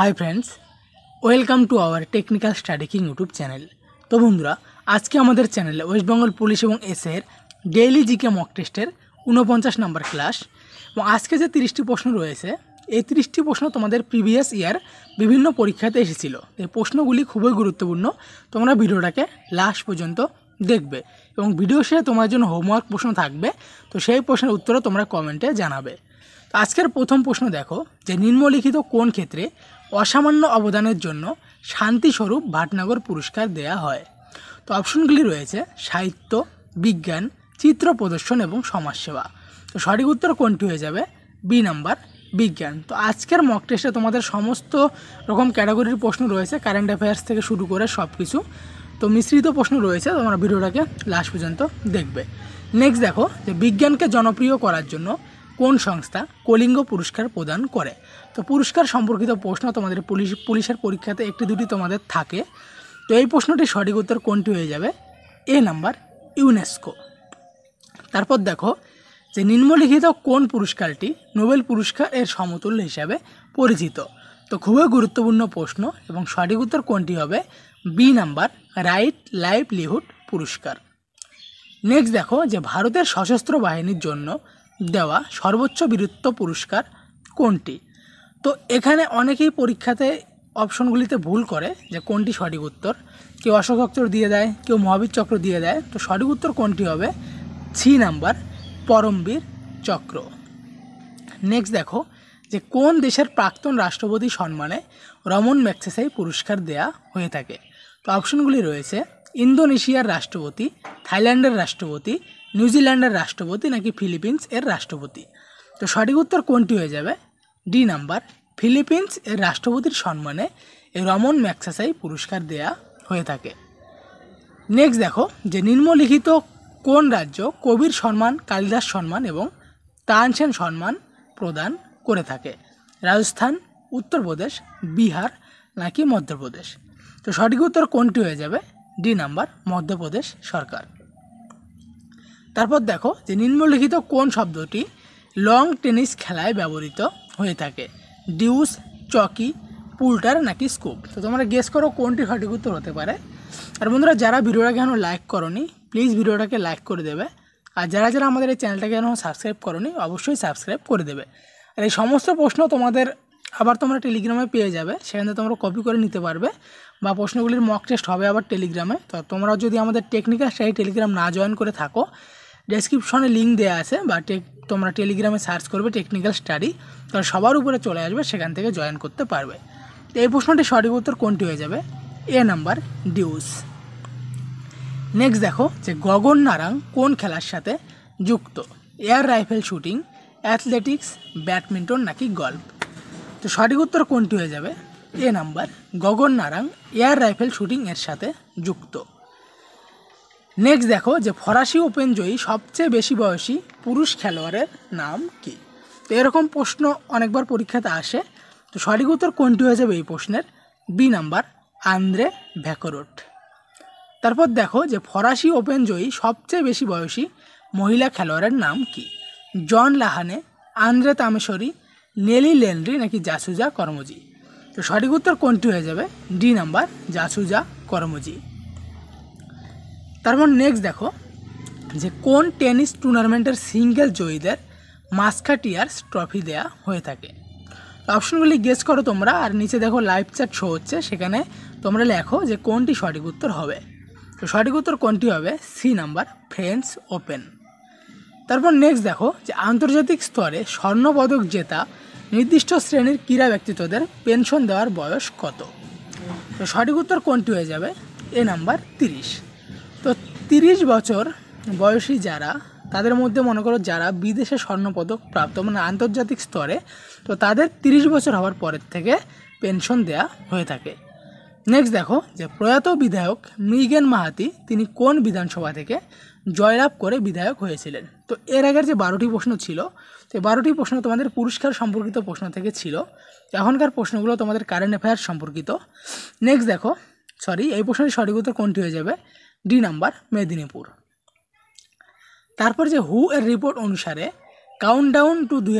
high friends welcome to our Technical Study King YouTube channel তো বন্ধুরা আজকে আমাদের চ্যানেলে ওয়েস্টবেঙ্গল পুলিশ এবং এসের ডেইলি জিকে মক টেস্টের ঊনপঞ্চাশ নাম্বার ক্লাস এবং আজকে যে তিরিশটি প্রশ্ন রয়েছে এই তিরিশটি প্রশ্ন তোমাদের প্রিভিয়াস ইয়ার বিভিন্ন পরীক্ষাতে এসেছিল এই প্রশ্নগুলি খুবই গুরুত্বপূর্ণ তোমরা ভিডিওটাকে লাস্ট পর্যন্ত দেখবে এবং ভিডিও শেষে তোমার জন্য হোমওয়ার্ক প্রশ্ন থাকবে তো সেই প্রশ্নের উত্তরও তোমরা কমেন্টে জানাবে আজকের প্রথম প্রশ্ন দেখো যে নিম্নলিখিত কোন ক্ষেত্রে অসামান্য অবদানের জন্য শান্তিস্বরূপ ভাটনগর পুরস্কার দেয়া হয় তো অপশনগুলি রয়েছে সাহিত্য বিজ্ঞান চিত্র প্রদর্শন এবং সমাজসেবা তো সঠিক উত্তর কোনটি হয়ে যাবে বি নাম্বার বিজ্ঞান তো আজকের মক টেস্টে তোমাদের সমস্ত রকম ক্যাটাগরির প্রশ্ন রয়েছে কারেন্ট অ্যাফেয়ার্স থেকে শুরু করে সব কিছু তো মিশ্রিত প্রশ্ন রয়েছে তোমরা ভিডিওটাকে লাস্ট পর্যন্ত দেখবে নেক্সট দেখো যে বিজ্ঞানকে জনপ্রিয় করার জন্য কোন সংস্থা কলিঙ্গ পুরস্কার প্রদান করে তো পুরস্কার সম্পর্কিত প্রশ্ন তোমাদের পুলিশ পুলিশের পরীক্ষাতে একটি দুটি তোমাদের থাকে তো এই প্রশ্নটি সঠিক উত্তর কোনটি হয়ে যাবে এ নাম্বার ইউনেস্কো তারপর দেখো যে নিম্নলিখিত কোন পুরস্কারটি নোবেল পুরস্কার এর সমতুল্য হিসাবে পরিচিত তো খুবই গুরুত্বপূর্ণ প্রশ্ন এবং সঠিক উত্তর কোনটি হবে বি নাম্বার রাইট লাইভলিহুড পুরস্কার নেক্সট দেখো যে ভারতের সশস্ত্র বাহিনীর জন্য দেওয়া সর্বোচ্চ বীরত্ব পুরস্কার কোনটি তো এখানে অনেকেই পরীক্ষাতে অপশনগুলিতে ভুল করে যে কোনটি সঠিক উত্তর কেউ অশোক চক্র দিয়ে দেয় কেউ মহাবীর চক্র দিয়ে দেয় তো সঠিক উত্তর কোনটি হবে থ্রি নাম্বার পরমবীর চক্র নেক্সট দেখো যে কোন দেশের প্রাক্তন রাষ্ট্রপতি সম্মানে রমন ম্যাক্সেসাই পুরস্কার দেয়া হয়ে থাকে তো অপশনগুলি রয়েছে ইন্দোনেশিয়ার রাষ্ট্রপতি থাইল্যান্ডের রাষ্ট্রপতি নিউজিল্যান্ডের রাষ্ট্রপতি নাকি ফিলিপিন্স এর রাষ্ট্রপতি তো সঠিক উত্তর কোনটি হয়ে যাবে ডি নাম্বার ফিলিপিন্স এর রাষ্ট্রপতির সম্মানে এই রমন ম্যাক্সাসাই পুরস্কার দেয়া হয়ে থাকে নেক্সট দেখো যে নিম্নলিখিত কোন রাজ্য কবির সম্মান কালিদাস সম্মান এবং তানসেন সম্মান প্রদান করে থাকে রাজস্থান উত্তরপ্রদেশ বিহার নাকি মধ্যপ্রদেশ তো সঠিক উত্তর কোনটি হয়ে যাবে ডি নাম্বার মধ্যপ্রদেশ সরকার তারপর দেখো যে নিম্নলিখিত কোন শব্দটি লং টেনিস খেলায় ব্যবহৃত হয়ে থাকে ডিউস চকি পুলটার নাকি স্কুপ তো তোমরা গেস করো কোনটি সঠিক উত্তর হতে পারে আর বন্ধুরা যারা ভিডিওটাকে এখনও লাইক করনি প্লিজ ভিডিওটাকে লাইক করে দেবে আর যারা যারা আমাদের এই চ্যানেলটাকে এখনও সাবস্ক্রাইব করনি অবশ্যই সাবস্ক্রাইব করে দেবে আর এই সমস্ত প্রশ্ন তোমাদের আবার তোমরা টেলিগ্রামে পেয়ে যাবে সেখানে তোমরা কপি করে নিতে পারবে বা প্রশ্নগুলির মক টেস্ট হবে আবার টেলিগ্রামে তো তোমরা যদি আমাদের টেকনিক্যাল স্টাডি টেলিগ্রাম না জয়েন করে থাকো ডেসক্রিপশনে লিঙ্ক দেওয়া আছে বা টেক তোমরা টেলিগ্রামে সার্চ করবে টেকনিক্যাল স্টাডি তার সবার উপরে চলে আসবে সেখান থেকে জয়েন করতে পারবে তো এই প্রশ্নটি সঠিক উত্তর কোনটি হয়ে যাবে এ নাম্বার ডিউস নেক্সট দেখো যে গগন নারাং কোন খেলার সাথে যুক্ত air rifle shooting athletics badminton নাকি গল্ফ তো সঠিক উত্তর কোনটি হয়ে যাবে A number Gagan Narang air rifle shooting এর সাথে যুক্ত নেক্সট দেখো যে ফরাসি ওপেন জয়ী সবচেয়ে বেশি বয়সী পুরুষ খেলোয়াড়ের নাম কি তো এরকম প্রশ্ন অনেকবার পরীক্ষাতে আসে তো সঠিক উত্তর কোনটি হয়ে যাবে এই প্রশ্নের বি নাম্বার আন্দ্রে ভ্যাকোরোট তারপর দেখো যে ফরাসি ওপেন জয়ী সবচেয়ে বেশি বয়সী মহিলা খেলোয়াড়ের নাম কি জন লাহানে আন্দ্রে তামেশ্বরী নেলি লেনরি নাকি জাসুজা কর্মজি তো সঠিক উত্তর কোনটি হয়ে যাবে ডি নাম্বার জাসুজা কর্মজি তারপর নেক্সট দেখো যে কোন টেনিস টুর্নামেন্টের সিঙ্গেল জয়ীদের মাস্কাটিয়ার্স ট্রফি দেয়া হয়ে থাকে অপশনগুলি গেস করো তোমরা আর নিচে দেখো লাইভ চ্যাট শো হচ্ছে সেখানে তোমরা লেখো যে কোনটি সঠিক উত্তর হবে তো সঠিক উত্তর কোনটি হবে সি নাম্বার ফ্রেন্স ওপেন তারপর নেক্সট দেখো যে আন্তর্জাতিক স্তরে স্বর্ণপদক জেতা নির্দিষ্ট শ্রেণীর ক্রীড়া ব্যক্তিত্বদের পেনশন দেওয়ার বয়স কত তো সঠিক উত্তর কোনটি হয়ে যাবে এ নাম্বার তিরিশ তো তিরিশ বছর বয়সী যারা তাদের মধ্যে মনে করো যারা বিদেশে স্বর্ণপদক প্রাপ্ত মানে আন্তর্জাতিক স্তরে তো তাদের তিরিশ বছর হওয়ার পরের থেকে পেনশন দেয়া হয়ে থাকে নেক্সট দেখো যে প্রয়াত বিধায়ক মিগেন মাহাতি তিনি কোন বিধানসভা থেকে জয়লাভ করে বিধায়ক হয়েছিলেন তো এর আগের যে বারোটি প্রশ্ন ছিল তো বারোটি প্রশ্ন তোমাদের পুরস্কার সম্পর্কিত প্রশ্ন থেকে ছিল এখনকার প্রশ্নগুলো তোমাদের কারেন্ট অ্যাফেয়ার সম্পর্কিত নেক্সট দেখো সরি এই প্রশ্নের সঠিক উত্তর কোনটি হয়ে যাবে ডি নাম্বার মেদিনীপুর তারপর যে হু এর রিপোর্ট অনুসারে কাউন্টডাউন টু দুই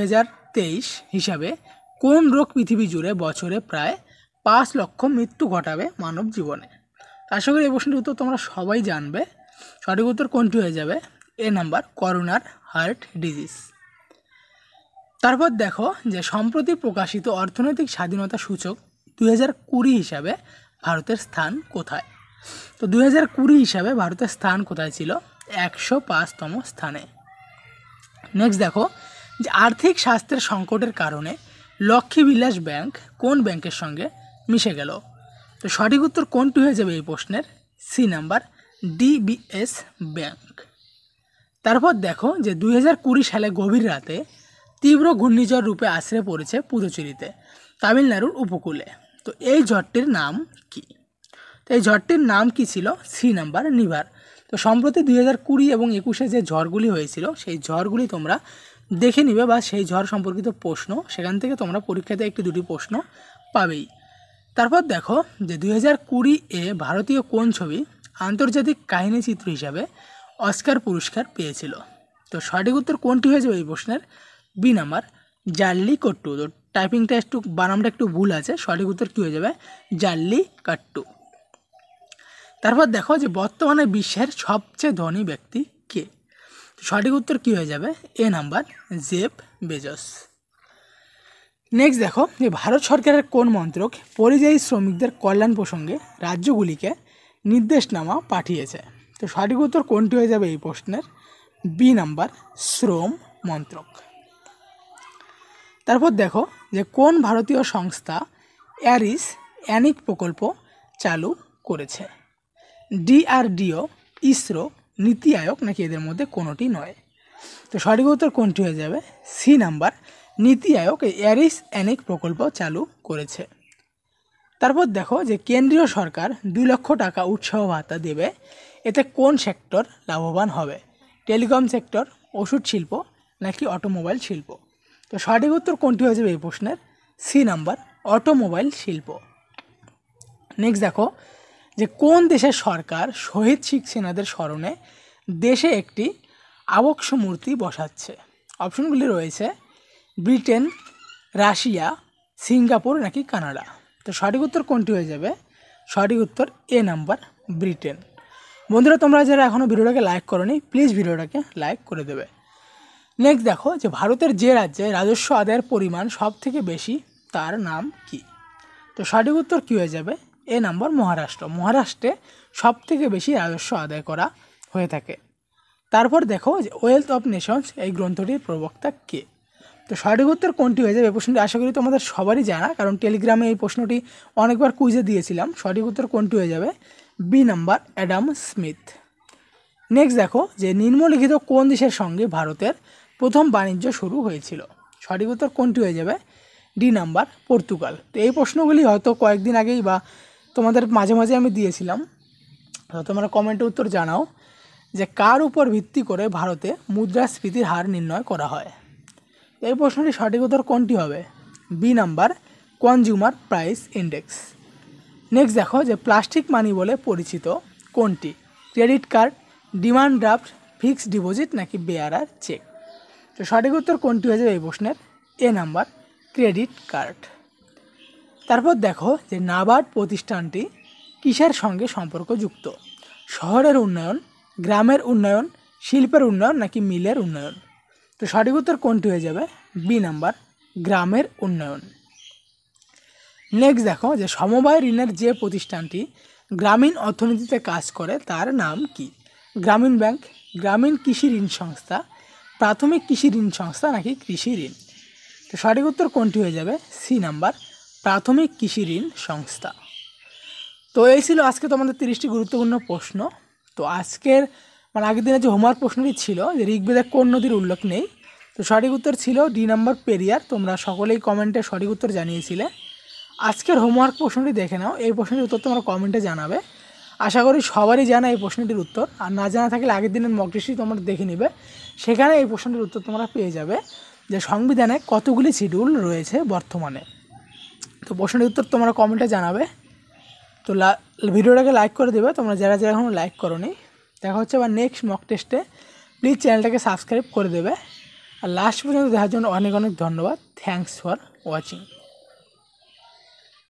হিসাবে কোন রোগ পৃথিবী জুড়ে বছরে প্রায় পাঁচ লক্ষ মৃত্যু ঘটাবে মানব জীবনে আশা করি এই প্রশ্নের উত্তর তোমরা সবাই জানবে সঠিক উত্তর কোনটি হয়ে যাবে A number coronary heart disease তারপর দেখো যে সম্প্রতি প্রকাশিত অর্থনৈতিক স্বাধীনতা সূচক দুই হিসাবে ভারতের স্থান কোথায় তো দুই হিসাবে ভারতের স্থান কোথায় ছিল একশো পাঁচতম স্থানে নেক্সট দেখো যে আর্থিক স্বাস্থ্যের সংকটের কারণে লক্ষ্মীবিলাস ব্যাংক কোন ব্যাংকের সঙ্গে মিশে গেল তো সঠিক উত্তর কোনটি হয়ে যাবে এই প্রশ্নের সি নাম্বার ডিবিএস ব্যাংক তারপর দেখো যে দুই সালে গভীর রাতে তীব্র ঘূর্ণিঝড় রূপে আশ্রয় পড়েছে পুদুচেরিতে তামিলনাড়ুর উপকূলে তো এই ঝড়টির নাম কি তো এই ঝড়টির নাম কি ছিল সি নাম্বার নিভার তো সম্প্রতি দুই হাজার কুড়ি এবং একুশে যে ঝড়গুলি হয়েছিল সেই ঝড়গুলি তোমরা দেখে নিবে বা সেই ঝড় সম্পর্কিত প্রশ্ন সেখান থেকে তোমরা পরীক্ষাতে একটি দুটি প্রশ্ন পাবেই তারপর দেখো যে দুই হাজার কুড়ি এ ভারতীয় কোন ছবি আন্তর্জাতিক কাহিনী চিত্র হিসাবে অস্কার পুরস্কার পেয়েছিল তো সঠিক উত্তর কোনটি হয়ে যাবে এই প্রশ্নের বি নাম্বার জার্লি কট্টু তো টাইপিংটা একটু বানামটা একটু ভুল আছে সঠিক উত্তর কী হয়ে যাবে জার্লি কাট্টু তারপর দেখো যে বর্তমানে বিশ্বের সবচেয়ে ধনী ব্যক্তি কে সঠিক উত্তর কী হয়ে যাবে A number Jeff Bezos next দেখো যে ভারত সরকারের কোন মন্ত্রক পরিযায়ী শ্রমিকদের কল্যাণ প্রসঙ্গে রাজ্যগুলিকে নির্দেশনামা পাঠিয়েছে তো সঠিক উত্তর কোনটি হয়ে যাবে এই প্রশ্নের বি নাম্বার শ্রম মন্ত্রক তারপর দেখো যে কোন ভারতীয় সংস্থা অ্যারিস অ্যানিক প্রকল্প চালু করেছে ডিআরডিও ইসরো নীতি আয়োগ নাকি এদের মধ্যে কোনোটি নয় তো সঠিক উত্তর কোনটি হয়ে যাবে সি নাম্বার নীতি আয়োগ এই অ্যারিস অ্যানিক প্রকল্প চালু করেছে তারপর দেখো যে কেন্দ্রীয় সরকার দুই লক্ষ টাকা উৎসাহ ভাতা দেবে এতে কোন সেক্টর লাভবান হবে টেলিকম সেক্টর ওষুধ শিল্প নাকি অটোমোবাইল শিল্প তো সঠিক উত্তর কোনটি হয়ে যাবে এই প্রশ্নের সি নাম্বার অটোমোবাইল শিল্প নেক্সট দেখো যে কোন দেশের সরকার শহীদ শিখ সেনাদের স্মরণে দেশে একটি আবক্ষ মূর্তি বসাচ্ছে অপশনগুলি রয়েছে ব্রিটেন রাশিয়া সিঙ্গাপুর নাকি কানাডা তো সঠিক উত্তর কোনটি হয়ে যাবে সঠিক উত্তর এ নাম্বার ব্রিটেন বন্ধুরা তোমরা যারা এখনও ভিডিওটাকে লাইক করনি প্লিজ ভিডিওটাকে লাইক করে দেবে নেক্সট দেখো যে ভারতের যে রাজ্যে রাজস্ব আদায়ের পরিমাণ সব থেকে বেশি তার নাম কি তো সঠিক উত্তর কী হয়ে যাবে এ নম্বর মহারাষ্ট্র মহারাষ্ট্রে সব থেকে বেশি রাজস্ব আদায় করা হয়ে থাকে তারপর দেখো যে ওয়েলথ অফ নেশনস এই গ্রন্থটির প্রবক্তা কে তো সঠিক উত্তর কোনটি হয়ে যাবে এই প্রশ্নটি আশা করি তোমাদের সবারই জানা কারণ টেলিগ্রামে এই প্রশ্নটি অনেকবার কুইজে দিয়েছিলাম সঠিক উত্তর কোনটি হয়ে যাবে B number Adam Smith next দেখো যে নিম্নলিখিত কোন দেশের সঙ্গে ভারতের প্রথম বাণিজ্য শুরু হয়েছিল সঠিক উত্তর কোনটি হয়ে যাবে ডি নাম্বার পর্তুগাল তো এই প্রশ্নগুলি হয়তো কয়েকদিন আগেই বা তোমাদের মাঝে মাঝে আমি দিয়েছিলাম তোমরা কমেন্টে উত্তর জানাও যে কার উপর ভিত্তি করে ভারতে মুদ্রাস্ফীতির হার নির্ণয় করা হয় এই প্রশ্নটি সঠিক উত্তর কোনটি হবে B number consumer price index next দেখো যে প্লাস্টিক মানি বলে পরিচিত কোনটি credit card demand draft fixed deposit নাকি বেয়ারার চেক তো সঠিক উত্তর কোনটি হয়ে যাবে এই প্রশ্নের এ নাম্বার ক্রেডিট কার্ড তারপর দেখো যে নাবার্ড প্রতিষ্ঠানটি কিসের সঙ্গে সম্পর্কযুক্ত শহরের উন্নয়ন গ্রামের উন্নয়ন শিল্পের উন্নয়ন নাকি মিলের উন্নয়ন তো সঠিক উত্তর কোনটি হয়ে যাবে বি নাম্বার গ্রামের উন্নয়ন নেক্সট দেখো যে সমবায় ঋণের যে প্রতিষ্ঠানটি গ্রামীণ অর্থনীতিতে কাজ করে তার নাম কি গ্রামীণ ব্যাংক গ্রামীণ কৃষি ঋণ সংস্থা প্রাথমিক কৃষি ঋণ সংস্থা নাকি কৃষি ঋণ তো সঠিক উত্তর কোনটি হয়ে যাবে সি নাম্বার প্রাথমিক কৃষি ঋণ সংস্থা তো এই ছিল আজকে তোমাদের তিরিশটি গুরুত্বপূর্ণ প্রশ্ন তো আজকের মানে আগের দিনে যে হোমওয়ার্ক প্রশ্নটি ছিল যে ঋগ্বেদে কোন নদীর উল্লেখ নেই তো সঠিক উত্তর ছিল ডি নাম্বার পেরিয়ার তোমরা সকলেই কমেন্টে সঠিক উত্তর জানিয়েছিলে আজকের হোমওয়ার্ক প্রশ্নটি দেখে নাও এই প্রশ্নটির উত্তর তোমরা কমেন্টে জানাবে আশা করি সবারই জানা এই প্রশ্নটির উত্তর আর না জানা থাকলে আগের দিনের মক তোমরা দেখে নিবে সেখানে এই প্রশ্নটির উত্তর তোমরা পেয়ে যাবে যে সংবিধানে কতগুলি শিডিউল রয়েছে বর্তমানে তো প্রশ্নটির উত্তর তোমরা কমেন্টে জানাবে তো ভিডিওটাকে লাইক করে দেবে তোমরা যারা যারা এখনও লাইক নি দেখা হচ্ছে আবার নেক্সট মক টেস্টে প্লিজ চ্যানেলটাকে সাবস্ক্রাইব করে দেবে আর লাস্ট পর্যন্ত দেখার জন্য অনেক অনেক ধন্যবাদ থ্যাংকস ফর ওয়াচিং